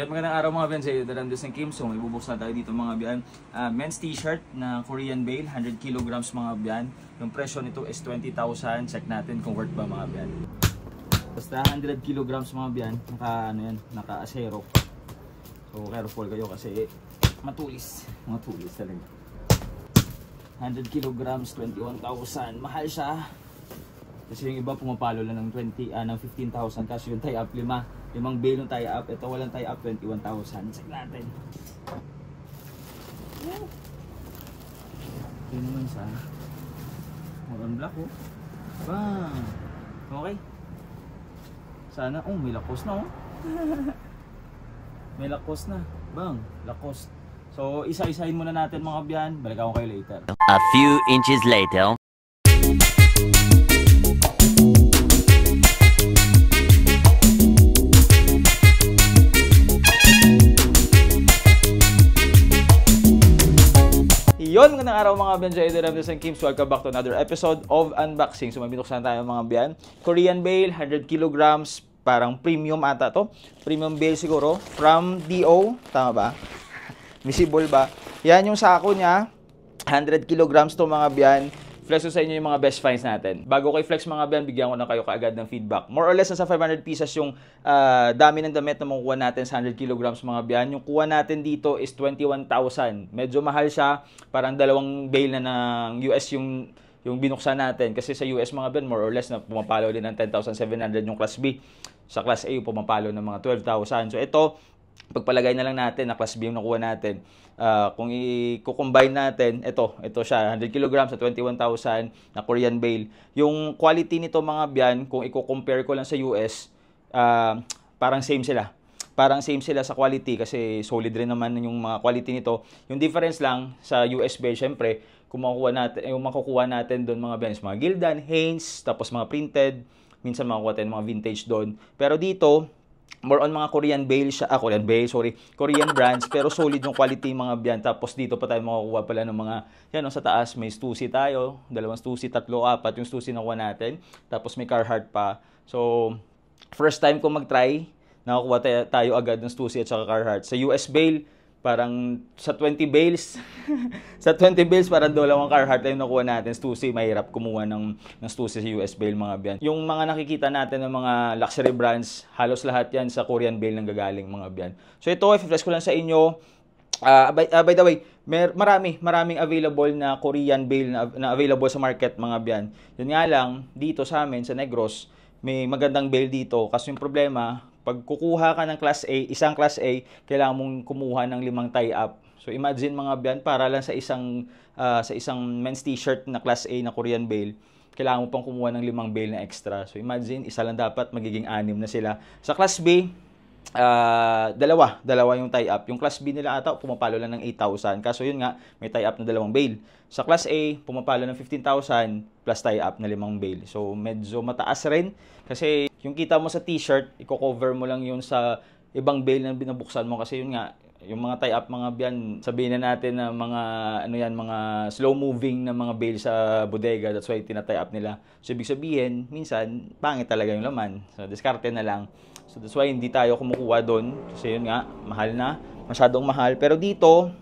Yan, magandang araw mga biyan sa iyo. Darandos ng Kim. So, may na tayo dito mga biyan. Uh, ah, men's t-shirt na Korean Bale, 100 kilograms mga biyan. Yung presyo nito is 20,000. Check natin kung worth ba mga biyan. Basta 100 kilograms mga biyan. Naka, ano yan, naka asero. So, careful kayo kasi matulis. Matulis talaga. 100 kilograms, 21,000. Mahal siya. Kasi yung iba pumapalo lang ng 20 uh, ah, ng 15,000 kasi yung tie up lima. Limang bail yung tie up. Ito walang tie up 21,000. Check natin. Woo! Ito naman sa more black oh. Bang! Okay. Sana, oh may lakos na oh. may lakos na. Bang, lakos. So isa-isahin muna natin mga kabyan. Balik ako kayo later. A few inches later. Hello mga Bian Jai Ramdes and Kims. Welcome back to another episode of Unboxing. So may binuksan tayo mga Bian. Korean bale, 100 kilograms. Parang premium ata to. Premium bale siguro. From DO. Tama ba? Visible ba? Yan yung sako niya. 100 kilograms to mga Bian. Flex ko sa inyo yung mga best finds natin. Bago ko i-flex mga ben, bigyan ko na kayo kaagad ng feedback. More or less, nasa 500 pieces yung uh, dami ng damit na makukuha natin sa 100 kilograms mga ben. Yung kuha natin dito is 21,000. Medyo mahal siya. Parang dalawang bale na ng US yung yung binuksan natin. Kasi sa US mga ben, more or less, na pumapalo din ng 10,700 yung class B. Sa class A, yung pumapalo ng mga 12,000. So ito, pagpalagay na lang natin na class B yung nakuha natin. Uh, kung i-combine natin, ito, ito siya, 100 kilograms sa 21,000 na Korean bale. Yung quality nito mga biyan, kung i-compare ko lang sa US, uh, ah, parang same sila. Parang same sila sa quality kasi solid rin naman yung mga quality nito. Yung difference lang sa US bale, syempre, kung makukuha natin, yung makukuha natin doon mga biyan, mga Gildan, Hanes, tapos mga printed, minsan makukuha tayo mga vintage doon. Pero dito, more on mga Korean bale siya, ah, Korean bale, sorry, Korean brands, pero solid yung quality yung mga biyan. Tapos dito pa tayo makukuha pala ng mga, yan, oh, sa taas, may Stussy tayo, dalawang Stussy, tatlo, apat, yung Stussy nakuha natin. Tapos may Carhartt pa. So, first time ko mag-try, nakakuha tayo, agad ng Stussy at saka Carhartt. Sa US bale, parang sa 20 bales, sa 20 bales parang dalawang Carhartt lang nakuha natin. Stussy, mahirap kumuha ng, ng Stussy sa US bale mga biyan. Yung mga nakikita natin ng mga luxury brands, halos lahat yan sa Korean bale nang gagaling mga biyan. So ito, i-flash ko lang sa inyo. Uh, by, uh, by the way, mer marami, maraming available na Korean bale na, na available sa market mga biyan. Yun nga lang, dito sa amin, sa Negros, may magandang bale dito. Kasi yung problema, pag kukuha ka ng class A, isang class A, kailangan mong kumuha ng limang tie-up. So imagine mga biyan, para lang sa isang, uh, sa isang men's t-shirt na class A na Korean bale, kailangan mo pang kumuha ng limang bale na extra. So imagine, isa lang dapat, magiging anim na sila. Sa class B, Uh, dalawa, dalawa yung tie-up. Yung class B nila ata, pumapalo lang ng 8,000. Kaso yun nga, may tie-up na dalawang bail. Sa class A, pumapalo ng 15,000 plus tie-up na limang bail. So, medyo mataas rin. Kasi yung kita mo sa t-shirt, i-cover mo lang yun sa ibang bail na binabuksan mo kasi yun nga, yung mga tie-up mga byan, sabihin na natin na mga ano yan, mga slow moving na mga bail sa bodega, that's why tinatay up nila. So ibig sabihin, minsan pangit talaga yung laman. So diskarte na lang. So that's why hindi tayo kumukuha doon kasi yun nga, mahal na, masyadong mahal. Pero dito,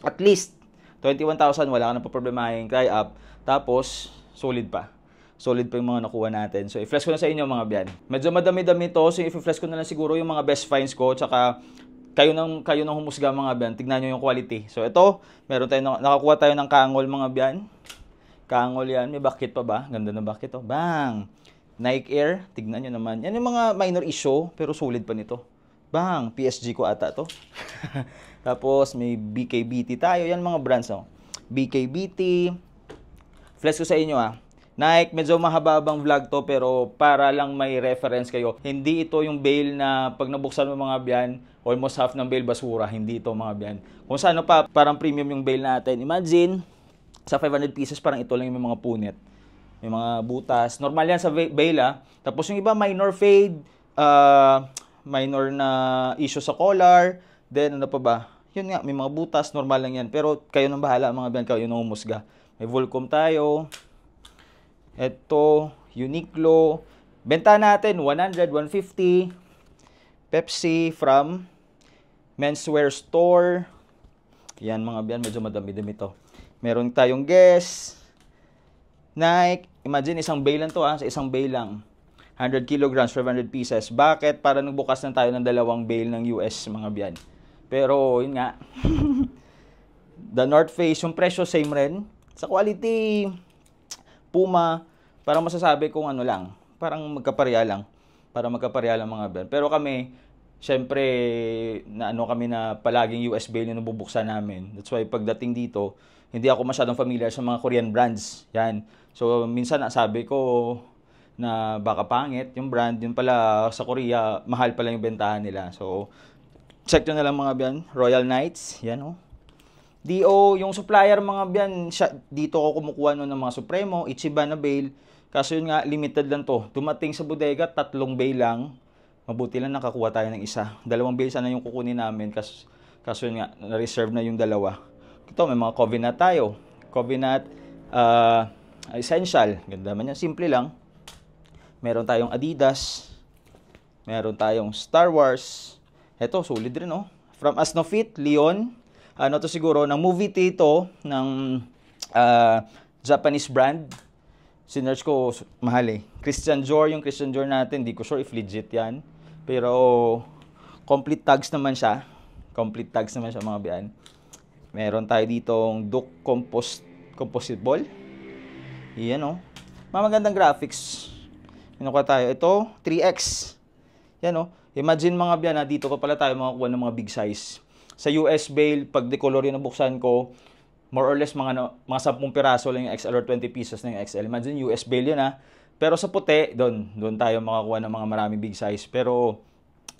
at least 21,000 wala ka na pa problemahin tie up. Tapos solid pa solid pa yung mga nakuha natin. So, i-flash ko na sa inyo mga byan. Medyo madami-dami to. So, i-flash ko na lang siguro yung mga best finds ko. Tsaka, kayo nang kayo nang humusga mga byan. Tignan niyo yung quality. So, ito, meron tayo nakakuha tayo ng kangol mga byan. Kangol yan. May bakit pa ba? Ganda na bakit oh. Bang! Nike Air. Tignan niyo naman. Yan yung mga minor issue, pero solid pa nito. Bang! PSG ko ata to. Tapos, may BKBT tayo. Yan mga brands, oh. BKBT. Flash ko sa inyo, ah Nike, medyo mahababang vlog to pero para lang may reference kayo. Hindi ito yung bail na pag nabuksan mo mga biyan, almost half ng bail basura. Hindi ito mga biyan. Kung sa pa, parang premium yung bail natin. Imagine, sa 500 pieces parang ito lang yung mga punit. May mga butas. Normal yan sa bail ah. Tapos yung iba, minor fade, uh, minor na issue sa collar, then ano pa ba? Yun nga, may mga butas, normal lang yan. Pero kayo nang bahala mga biyan, kayo nang umusga. May Volcom tayo, ito, Uniqlo. Benta natin 100, 150. Pepsi from menswear store. Yan mga biyan, medyo madami-dami to. Meron tayong guess. Nike, imagine isang bay lang to ha, ah. sa isang bay lang. 100 kilograms, 500 pieces. Bakit? Para nagbukas na tayo ng dalawang bale ng US, mga biyan. Pero, yun nga. The North Face, yung presyo same rin. Sa quality, Puma, parang masasabi kung ano lang, parang magkapareha lang, para magkapareha lang mga brand. Pero kami, syempre, na ano kami na palaging US Bailey na bubuksan namin. That's why pagdating dito, hindi ako masyadong familiar sa mga Korean brands. Yan. So, minsan nasabi ko na baka pangit yung brand. Yun pala, sa Korea, mahal pala yung bentahan nila. So, check nyo na lang mga yan. Royal Knights. Yan, oh. DO, yung supplier mga biyan, siya, dito ako kumukuha no ng mga Supremo, Ichiban na bale. Kaso yun nga, limited lang to. Tumating sa bodega, tatlong bale lang. Mabuti lang nakakuha tayo ng isa. Dalawang bale sana yung kukunin namin. Kaso, kaso yun nga, na-reserve na yung dalawa. Ito, may mga covenant tayo. Covenant, uh, essential. Ganda man yan, simple lang. Meron tayong Adidas. Meron tayong Star Wars. Ito, solid rin, no? Oh. From Asnofit, Leon ano to siguro, ng movie tito ng uh, Japanese brand. Sinerge ko, mahal eh. Christian Dior, yung Christian Dior natin, hindi ko sure if legit yan. Pero, complete tags naman siya. Complete tags naman siya mga bian. Meron tayo dito ng Duke Compost, Composite Ball. Yan o. Oh. Mamagandang graphics. Kinukuha tayo. Ito, 3X. Yan Oh. Imagine mga biyan na dito ko pala tayo makakuha ng mga big size sa US bail, pag decolor yung nabuksan ko, more or less mga, mga 10 piraso lang yung XL or 20 pieces na yung XL. Imagine, US bail yun ha. Pero sa puti, doon, doon tayo makakuha ng mga maraming big size. Pero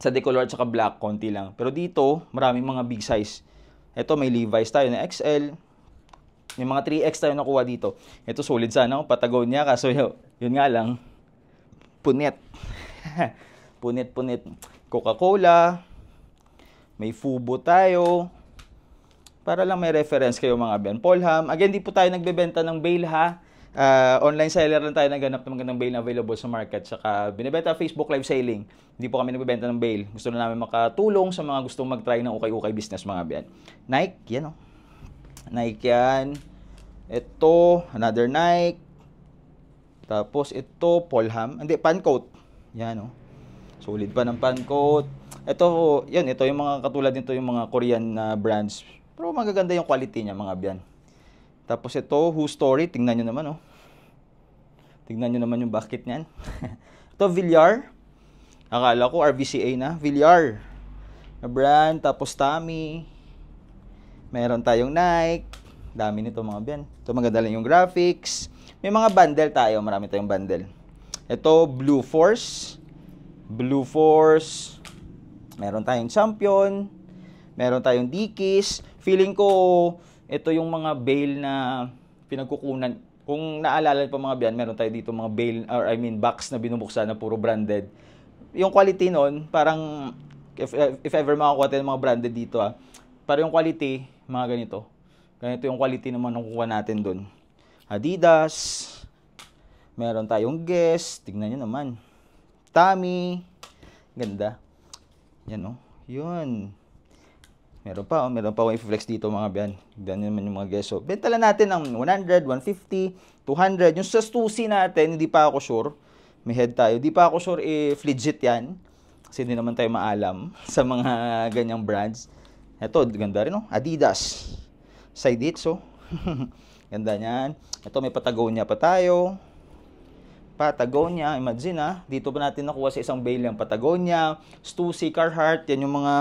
sa decolor at saka black, konti lang. Pero dito, maraming mga big size. Ito, may Levi's tayo na XL. May mga 3X tayo nakuha dito. Ito, solid sana. No? Patagonia, kaso yun, yun nga lang, punit. punit, punit. Coca-Cola, may Fubo tayo. Para lang may reference kayo mga Ben. Polham. Again, di po tayo nagbebenta ng bail ha. Uh, online seller lang tayo naghanap ng magandang bail na available sa market. Saka binibenta Facebook live selling. Hindi po kami nagbebenta ng bail. Gusto na namin makatulong sa mga gustong mag-try ng ukay-ukay business mga Ben. Nike, yan o. Oh. Nike yan. Ito, another Nike. Tapos ito, Polham. Hindi, Pancoat. Yan o. Oh. Solid pa ng Pancoat. Ito, yun, ito yung mga katulad nito yung mga Korean na uh, brands. Pero magaganda yung quality niya mga biyan. Tapos ito, Who Story, tingnan nyo naman oh. Tingnan nyo naman yung bucket niyan. ito, Villar. Akala ko RVCA na. Villar. Na brand. Tapos Tami. Meron tayong Nike. Dami nito mga biyan. Ito maganda lang yung graphics. May mga bundle tayo. Marami tayong bundle. Ito, Blue Force. Blue Force. Meron tayong champion, meron tayong dikis. Feeling ko, ito yung mga bale na pinagkukunan. Kung naalala pa mga biyan, meron tayo dito mga bale, or I mean box na binubuksan na puro branded. Yung quality nun, parang if, if ever makakuha tayo ng mga branded dito ah, para yung quality, mga ganito. Ganito yung quality naman nung natin dun. Adidas, meron tayong Guess, tignan nyo naman. Tami, ganda. Yan oh. Yun. Meron pa, oh, meron pa akong i-flex dito mga biyan. Diyan naman yung mga guess. So, benta lang natin ng 100, 150, 200. Yung sa Stussy natin, hindi pa ako sure. May head tayo. Hindi pa ako sure if legit yan. Kasi hindi naman tayo maalam sa mga ganyang brands. Ito, ganda rin, Oh. Adidas. Side it, so. ganda niyan. Ito, may Patagonia pa tayo. Patagonia, imagine ah, dito pa natin nakuha sa isang bale ang Patagonia, Stussy, Carhartt, yan yung mga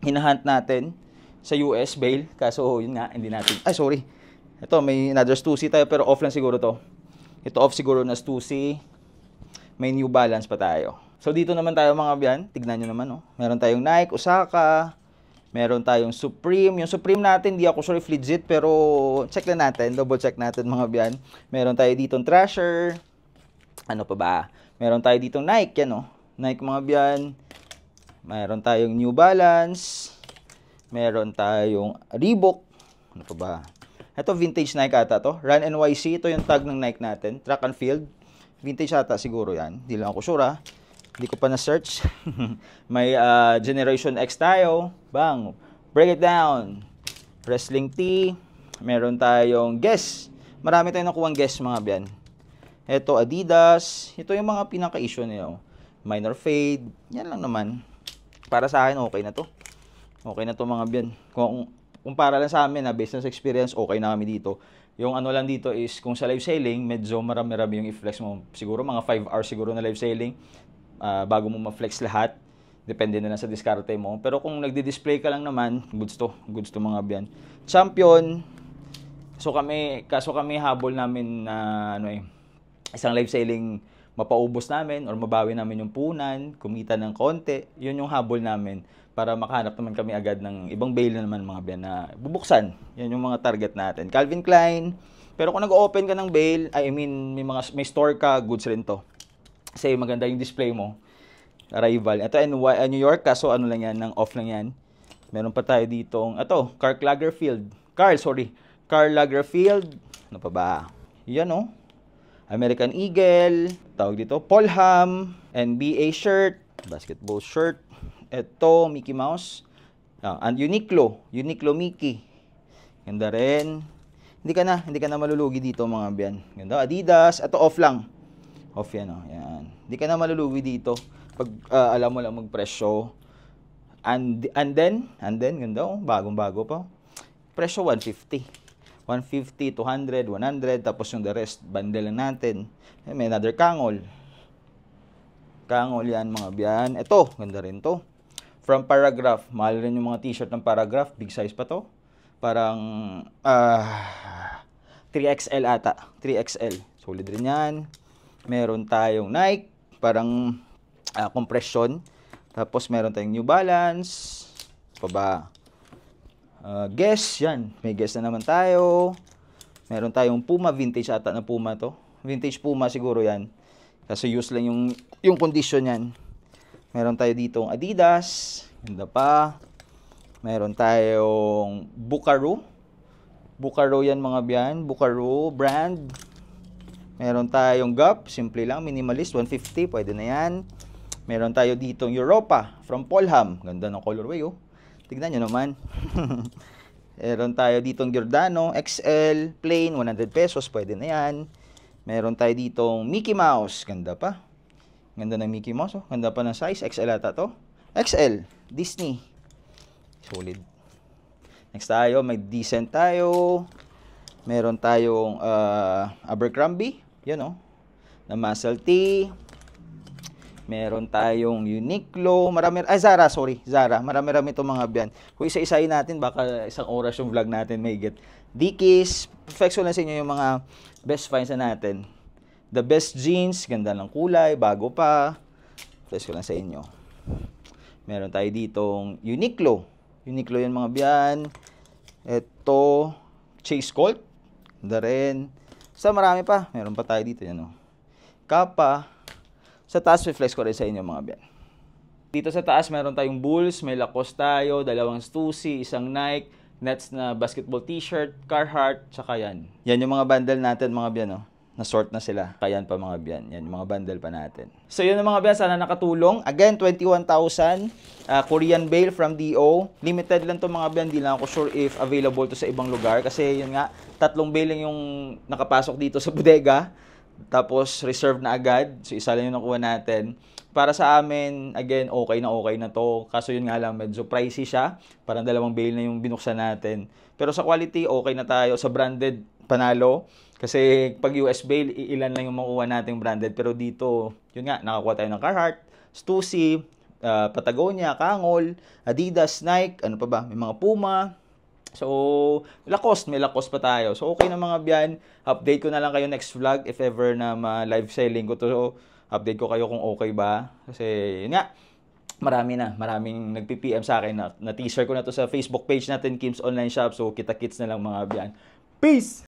hinahunt natin sa US bale. Kaso yun nga, hindi natin, ay sorry. Ito, may another Stussy tayo pero off lang siguro to. Ito off siguro na Stussy. May New Balance pa tayo. So dito naman tayo mga biyan, tignan nyo naman oh. Meron tayong Nike, Osaka, meron tayong Supreme. Yung Supreme natin, di ako sure if legit pero check na natin, double check natin mga biyan. Meron tayo dito ng Thrasher, ano pa ba? Meron tayo dito Nike, ano? Nike mga biyan. Meron tayong New Balance. Meron tayong Reebok. Ano pa ba? Ito, vintage Nike ata to. Run NYC. Ito yung tag ng Nike natin. Track and field. Vintage ata siguro yan. Hindi lang ako sure Hindi ko pa na-search. May uh, Generation X tayo. Bang! Break it down! Wrestling T. Meron tayong guess. Marami tayong nakuha guess mga biyan ito, Adidas. Ito yung mga pinaka-issue nila. Oh. Minor fade. Yan lang naman. Para sa akin, okay na to. Okay na to mga biyan. Kung, kung para lang sa amin, ah, na business experience, okay na kami dito. Yung ano lang dito is, kung sa live selling, medyo marami-rami yung i-flex mo. Siguro mga 5 hours siguro na live selling uh, bago mo ma-flex lahat. Depende na lang sa diskarte mo. Pero kung nagdi-display ka lang naman, goods to. Goods to mga biyan. Champion, so kami, kaso kami habol namin na uh, ano eh, isang live selling mapaubos namin or mabawi namin yung punan, kumita ng konti, yun yung habol namin para makahanap naman kami agad ng ibang bail na naman mga bayan na bubuksan. Yan yung mga target natin. Calvin Klein, pero kung nag-open ka ng bail, I mean, may, mga, may store ka, goods rin to. Kasi maganda yung display mo. Arrival. Ito, NY, uh, New York ka, so ano lang yan, ng off lang yan. Meron pa tayo dito, ito, Karl Lagerfield. Carl, sorry. Karl Lagerfield. Ano pa ba? Yan, oh. American Eagle, tawag dito, Polham, NBA shirt, basketball shirt, ito, Mickey Mouse, ah, and Uniqlo, Uniqlo Mickey. Ganda rin. Hindi ka na, hindi ka na malulugi dito mga biyan. Ganda, Adidas, ito off lang. Off yan, oh. yan. Hindi ka na malulugi dito pag uh, alam mo lang magpresyo. And, and then, and then, ganda, oh, bagong-bago pa. Presyo 150. 150, 200, 100, tapos yung the rest, bundle lang natin. Eh, may another kangol. Kangol yan mga biyan. Ito, ganda rin to. From paragraph, mahal rin yung mga t-shirt ng paragraph. Big size pa to. Parang, ah, uh, 3XL ata. 3XL. Solid rin yan. Meron tayong Nike, parang uh, ah, compression. Tapos meron tayong New Balance. Pa ba? uh, guess yan. May guess na naman tayo. Meron tayong Puma vintage ata na Puma to. Vintage Puma siguro yan. Kasi use lang yung yung condition yan. Meron tayo ditong Adidas, ganda pa. Meron tayong Bucaro. Bucaro yan mga biyan, Bucaro brand. Meron tayong Gap, simple lang, minimalist, 150, pwede na yan. Meron tayo ditong Europa from Polham. Ganda ng colorway oh. Tignan nyo naman. Meron tayo ditong Giordano XL plain 100 pesos, pwede na 'yan. Meron tayo ditong Mickey Mouse, ganda pa. Ganda ng Mickey Mouse, oh. ganda pa ng size, XL ata 'to. XL Disney. Solid. Next tayo, may decent tayo. Meron tayong uh, Abercrombie, 'yun oh. Na muscle tee. Meron tayong Uniqlo, marami, ay Zara, sorry, Zara. Marami-rami itong mga brand. Kung isa-isahin natin, baka isang oras yung vlog natin may get. Dickies, perfection na sa inyo yung mga best finds na natin. The best jeans, ganda ng kulay, bago pa. Flash ko lang sa inyo. Meron tayo ditong Uniqlo. Uniqlo yan mga biyan. Ito, Chase Colt. Ganda rin. Sa marami pa. Meron pa tayo dito yan. Oh. Kappa. Sa taas, reflex ko rin sa inyo mga biyan. Dito sa taas, meron tayong Bulls, may Lacoste tayo, dalawang Stussy, isang Nike, Nets na basketball t-shirt, Carhartt, tsaka yan. Yan yung mga bundle natin mga biyan, no? Oh. na-sort na sila. Kaya yan pa mga biyan. Yan, yung mga bundle pa natin. So, yun mga biyan. Sana nakatulong. Again, 21,000 uh, ah, Korean bail from DO. Limited lang to mga biyan. Hindi lang ako sure if available to sa ibang lugar. Kasi yun nga, tatlong bail yung nakapasok dito sa bodega. Tapos, reserve na agad. So, isa lang yung nakuha natin. Para sa amin, again, okay na okay na to. Kaso yun nga lang, medyo pricey siya. Parang dalawang bale na yung binuksan natin. Pero sa quality, okay na tayo. Sa branded, panalo. Kasi pag US bale, ilan lang yung makuha nating branded. Pero dito, yun nga, nakakuha tayo ng Carhartt, Stussy, uh, Patagonia, Kangol, Adidas, Nike, ano pa ba? May mga Puma, So, Lacoste, may Lacoste pa tayo. So, okay na mga byan. Update ko na lang kayo next vlog if ever na ma-live selling ko to. So, update ko kayo kung okay ba. Kasi, yun nga, marami na. Maraming nagpipm sa akin. Na, na-teaser ko na to sa Facebook page natin, Kim's Online Shop. So, kita-kits na lang mga byan. Peace!